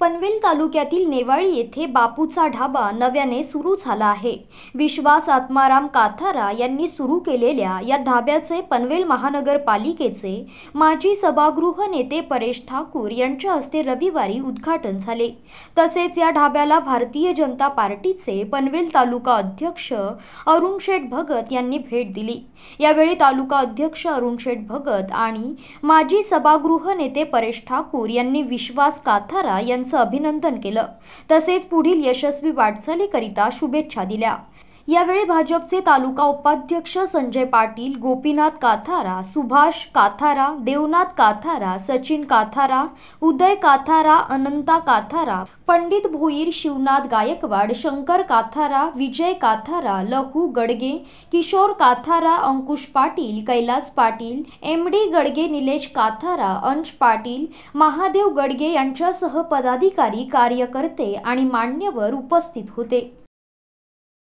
पनवेल तालुक्यातील नेवाळी येथे बापूचा ढाबा नव्याने सुरू झाला आहे विश्वास आत्माराम काथारा यांनी सुरू केलेल्या या ढाब्याचे पनवेल महानगरपालिकेचे माजी सभागृह नेते परेश ठाकूर यांच्या हस्ते रविवारी उद्घाटन झाले तसेच या ढाब्याला भारतीय जनता पार्टीचे पनवेल तालुका अध्यक्ष अरुण शेठ भगत यांनी भेट दिली यावेळी तालुका अध्यक्ष अरुण शेठ भगत आणि माजी सभागृह नेते परेश ठाकूर यांनी विश्वास काथारा यांचे यांचं अभिनंदन केलं तसेच पुढील यशस्वी वाटचालीकरिता शुभेच्छा दिल्या यावेळी भाजपचे तालुका उपाध्यक्ष संजय पाटील गोपीनाथ काथारा सुभाष काथारा देवनाथ काथारा सचिन काथारा उदय काथारा अनंता काथारा पंडित भोईर शिवनाथ गायकवाड शंकर काथारा विजय काथारा लहू गडगे किशोर काथारा अंकुश पाटील कैलास पाटील एम डी गडगे निलेश काथारा अंश पाटील महादेव गडगे यांच्यासह पदाधिकारी कार्यकर्ते आणि मान्यवर उपस्थित होते